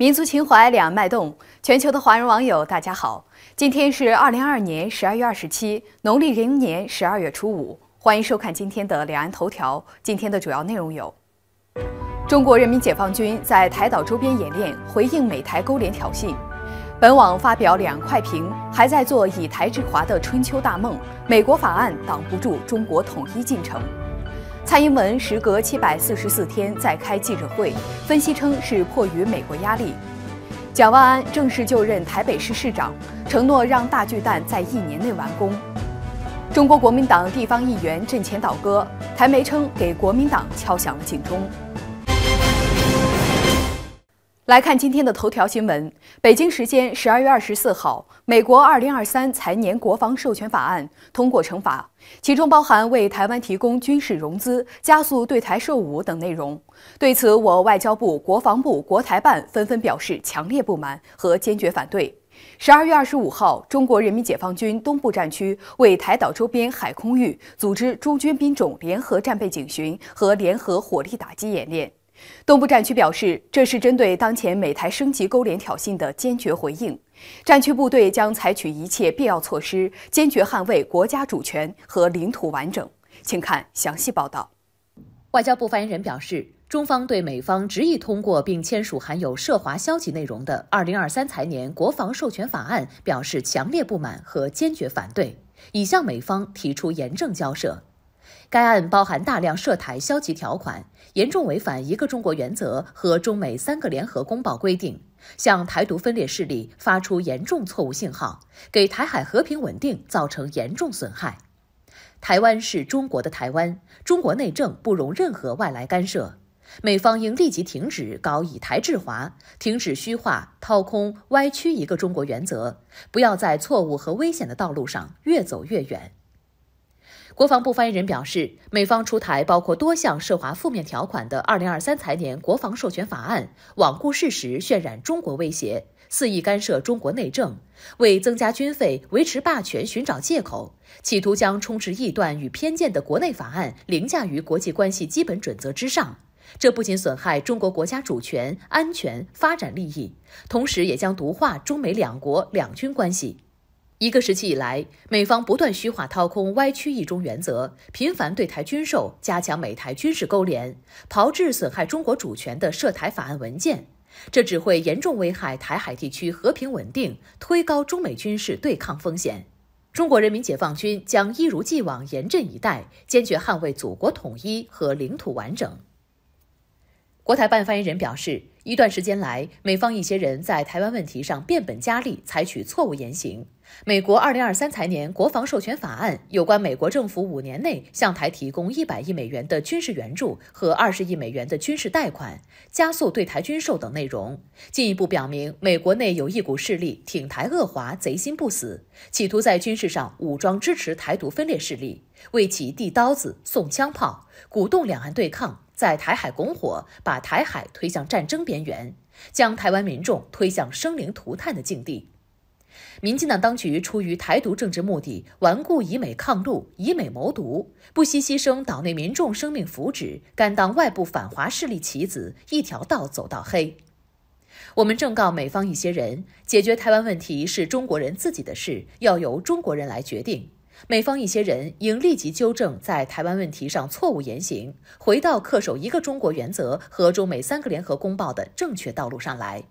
民族情怀，两岸脉动。全球的华人网友，大家好！今天是二零二二年十二月二十七，农历壬寅年十二月初五。欢迎收看今天的《两岸头条》。今天的主要内容有：中国人民解放军在台岛周边演练，回应美台勾连挑衅。本网发表两快评，还在做以台制华的春秋大梦？美国法案挡不住中国统一进程。蔡英文时隔七百四十四天再开记者会，分析称是迫于美国压力。蒋万安正式就任台北市市长，承诺让大巨蛋在一年内完工。中国国民党地方议员阵前倒戈，台媒称给国民党敲响了警钟。来看今天的头条新闻。北京时间十二月二十四号，美国二零二三财年国防授权法案通过惩罚，其中包含为台湾提供军事融资、加速对台售武等内容。对此，我外交部、国防部、国台办纷纷表示强烈不满和坚决反对。十二月二十五号，中国人民解放军东部战区为台岛周边海空域组织中军兵种联合战备警巡和联合火力打击演练。东部战区表示，这是针对当前美台升级勾连挑衅的坚决回应，战区部队将采取一切必要措施，坚决捍卫国家主权和领土完整。请看详细报道。外交部发言人表示，中方对美方执意通过并签署含有涉华消极内容的2023财年国防授权法案表示强烈不满和坚决反对，已向美方提出严正交涉。该案包含大量涉台消极条款，严重违反一个中国原则和中美三个联合公报规定，向台独分裂势力发出严重错误信号，给台海和平稳定造成严重损害。台湾是中国的台湾，中国内政不容任何外来干涉。美方应立即停止搞以台制华，停止虚化、掏空、歪曲一个中国原则，不要在错误和危险的道路上越走越远。国防部发言人表示，美方出台包括多项涉华负面条款的二零二三财年国防授权法案，罔顾事实，渲染中国威胁，肆意干涉中国内政，为增加军费、维持霸权寻找借口，企图将充斥臆断与偏见的国内法案凌驾于国际关系基本准则之上。这不仅损害中国国家主权、安全、发展利益，同时也将毒化中美两国两军关系。一个时期以来，美方不断虚化、掏空、歪曲“一中”原则，频繁对台军售，加强美台军事勾连，炮制损害中国主权的涉台法案文件，这只会严重危害台海地区和平稳定，推高中美军事对抗风险。中国人民解放军将一如既往严阵以待，坚决捍卫祖国统一和领土完整。国台办发言人表示。一段时间来，美方一些人在台湾问题上变本加厉，采取错误言行。美国二零二三财年国防授权法案有关美国政府五年内向台提供一百亿美元的军事援助和二十亿美元的军事贷款，加速对台军售等内容，进一步表明美国内有一股势力挺台恶华，贼心不死，企图在军事上武装支持台独分裂势力，为其递刀子、送枪炮，鼓动两岸对抗。在台海拱火，把台海推向战争边缘，将台湾民众推向生灵涂炭的境地。民进党当局出于台独政治目的，顽固以美抗陆，以美谋独，不惜牺牲岛内民众生命福祉，甘当外部反华势力棋子，一条道走到黑。我们正告美方一些人，解决台湾问题是中国人自己的事，要由中国人来决定。美方一些人应立即纠正在台湾问题上错误言行，回到恪守一个中国原则和中美三个联合公报的正确道路上来。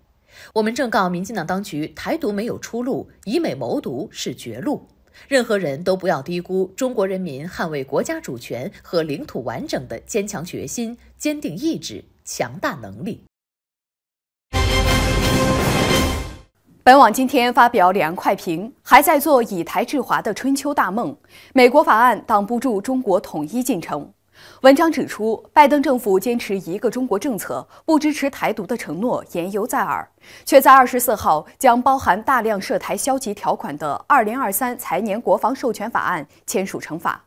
我们正告民进党当局，台独没有出路，以美谋独是绝路。任何人都不要低估中国人民捍卫国家主权和领土完整的坚强决心、坚定意志、强大能力。本网今天发表两岸快评，还在做以台制华的春秋大梦。美国法案挡不住中国统一进程。文章指出，拜登政府坚持一个中国政策，不支持台独的承诺言犹在耳，却在二十四号将包含大量涉台消极条款的二零二三财年国防授权法案签署成法。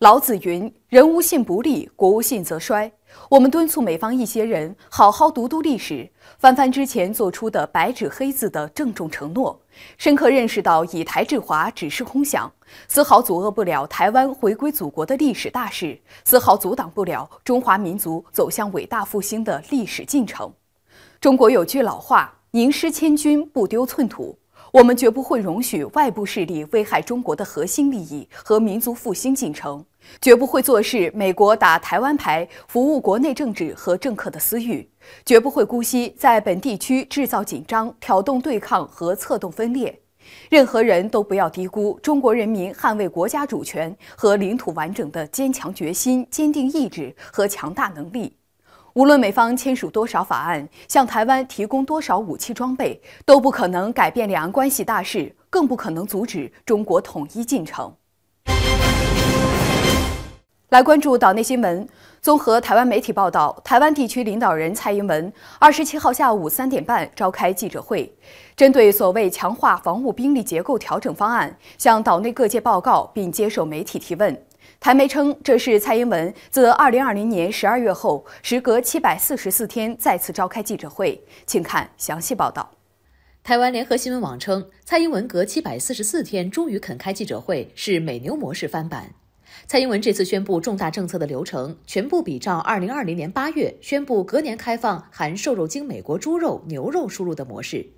老子云：“人无信不立，国无信则衰。”我们敦促美方一些人好好读读历史，翻翻之前做出的白纸黑字的郑重承诺，深刻认识到以台制华只是空想，丝毫阻遏不了台湾回归祖国的历史大势，丝毫阻挡不了中华民族走向伟大复兴的历史进程。中国有句老话：“宁失千军，不丢寸土。”我们绝不会容许外部势力危害中国的核心利益和民族复兴进程，绝不会坐视美国打台湾牌，服务国内政治和政客的私欲，绝不会姑息在本地区制造紧张、挑动对抗和策动分裂。任何人都不要低估中国人民捍卫国家主权和领土完整的坚强决心、坚定意志和强大能力。无论美方签署多少法案，向台湾提供多少武器装备，都不可能改变两岸关系大势，更不可能阻止中国统一进程。来关注岛内新闻。综合台湾媒体报道，台湾地区领导人蔡英文二十七号下午三点半召开记者会，针对所谓强化防务兵力结构调整方案，向岛内各界报告并接受媒体提问。台媒称，这是蔡英文自二零二零年十二月后，时隔七百四十四天再次召开记者会，请看详细报道。台湾联合新闻网称，蔡英文隔七百四十四天终于肯开记者会，是美牛模式翻版。蔡英文这次宣布重大政策的流程，全部比照二零二零年八月宣布隔年开放含瘦肉精美国猪肉、牛肉输入的模式。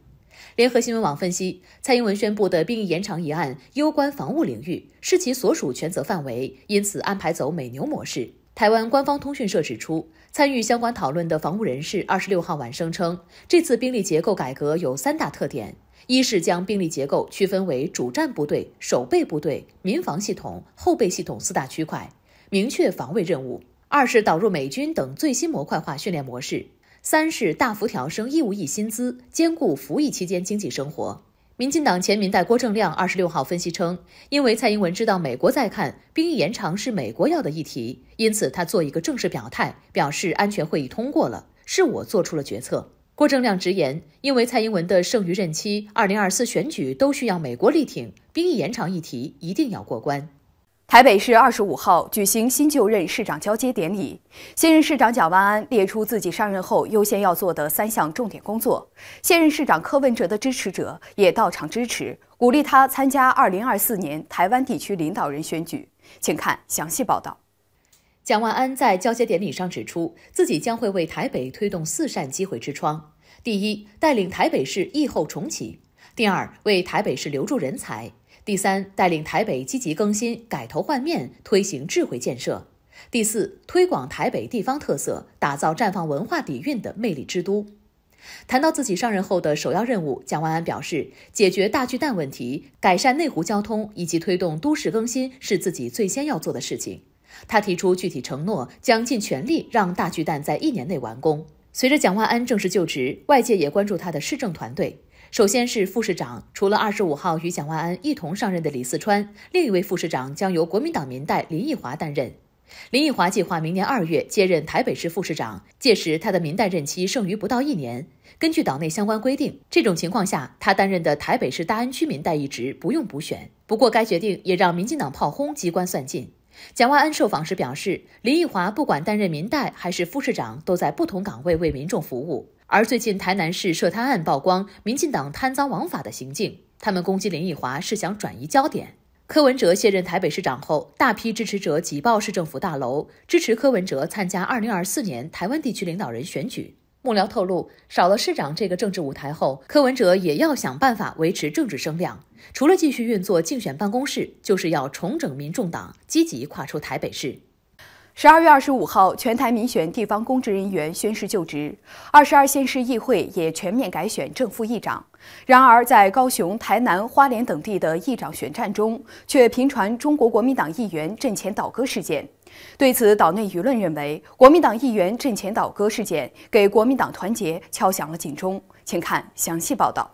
联合新闻网分析，蔡英文宣布的兵役延长一案，攸关防务领域，是其所属权责范围，因此安排走美牛模式。台湾官方通讯社指出，参与相关讨论的防务人士二十六号晚声称，这次兵力结构改革有三大特点：一是将兵力结构区分为主战部队、守备部队、民防系统、后备系统四大区块，明确防卫任务；二是导入美军等最新模块化训练模式。三是大幅调升义务役薪资，兼顾服役期间经济生活。民进党前民代郭正亮二十六号分析称，因为蔡英文知道美国在看兵役延长是美国要的议题，因此他做一个正式表态，表示安全会议通过了，是我做出了决策。郭正亮直言，因为蔡英文的剩余任期、二零二四选举都需要美国力挺，兵役延长议题一定要过关。台北市二十五号举行新就任市长交接典礼，新任市长蒋万安列出自己上任后优先要做的三项重点工作。现任市长柯文哲的支持者也到场支持，鼓励他参加二零二四年台湾地区领导人选举。请看详细报道。蒋万安在交接典礼上指出，自己将会为台北推动四扇机会之窗：第一，带领台北市疫后重启；第二，为台北市留住人才。第三，带领台北积极更新、改头换面，推行智慧建设；第四，推广台北地方特色，打造绽放文化底蕴的魅力之都。谈到自己上任后的首要任务，蒋万安表示，解决大巨蛋问题、改善内湖交通以及推动都市更新是自己最先要做的事情。他提出具体承诺，将尽全力让大巨蛋在一年内完工。随着蒋万安正式就职，外界也关注他的市政团队。首先是副市长，除了二十五号与蒋万安一同上任的李四川，另一位副市长将由国民党民代林奕华担任。林奕华计划明年二月接任台北市副市长，届时他的民代任期剩余不到一年。根据党内相关规定，这种情况下，他担任的台北市大安区民代一职不用补选。不过，该决定也让民进党炮轰“机关算尽”。蒋万安受访时表示，林奕华不管担任民代还是副市长，都在不同岗位为民众服务。而最近台南市涉贪案曝光，民进党贪赃枉法的行径，他们攻击林奕华是想转移焦点。柯文哲卸任台北市长后，大批支持者挤爆市政府大楼，支持柯文哲参加二零二四年台湾地区领导人选举。幕僚透露，少了市长这个政治舞台后，柯文哲也要想办法维持政治声量。除了继续运作竞选办公室，就是要重整民众党，积极跨出台北市。十二月二十五号，全台民选地方公职人员宣誓就职，二十二县市议会也全面改选正副议长。然而，在高雄、台南、花莲等地的议长选战中，却频传中国国民党议员阵前倒戈事件。对此，岛内舆论认为，国民党议员阵前倒戈事件给国民党团结敲响了警钟。请看详细报道。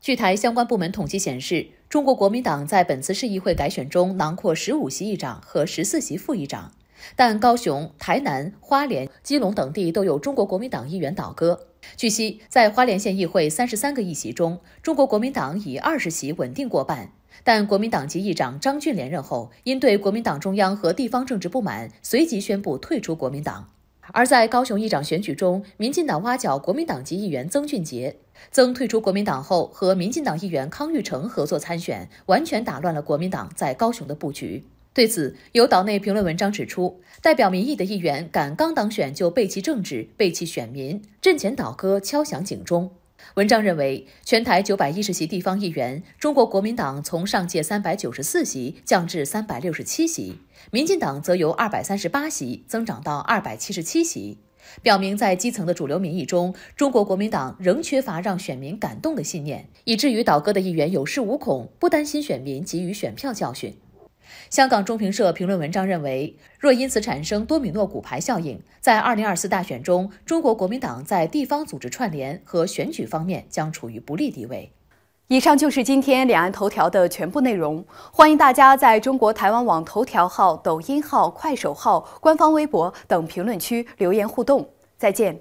据台相关部门统计显示，中国国民党在本次市议会改选中囊括十五席议长和十四席副议长。但高雄、台南、花莲、基隆等地都有中国国民党议员倒戈。据悉，在花莲县议会三十三个议席中，中国国民党以二十席稳定过半。但国民党籍议长张俊连任后，因对国民党中央和地方政治不满，随即宣布退出国民党。而在高雄议长选举中，民进党挖角国民党籍议员曾俊杰，曾退出国民党后和民进党议员康裕成合作参选，完全打乱了国民党在高雄的布局。对此，有岛内评论文章指出，代表民意的议员敢刚当选就背弃政治、背弃选民，阵前倒戈，敲响警钟。文章认为，全台九百一十席地方议员，中国国民党从上届三百九十四席降至三百六十七席，民进党则由二百三十八席增长到二百七十七席，表明在基层的主流民意中，中国国民党仍缺乏让选民感动的信念，以至于倒戈的议员有恃无恐，不担心选民给予选票教训。香港中评社评论文章认为，若因此产生多米诺骨牌效应，在二零二四大选中，中国国民党在地方组织串联和选举方面将处于不利地位。以上就是今天两岸头条的全部内容，欢迎大家在中国台湾网头条号、抖音号、快手号、官方微博等评论区留言互动。再见。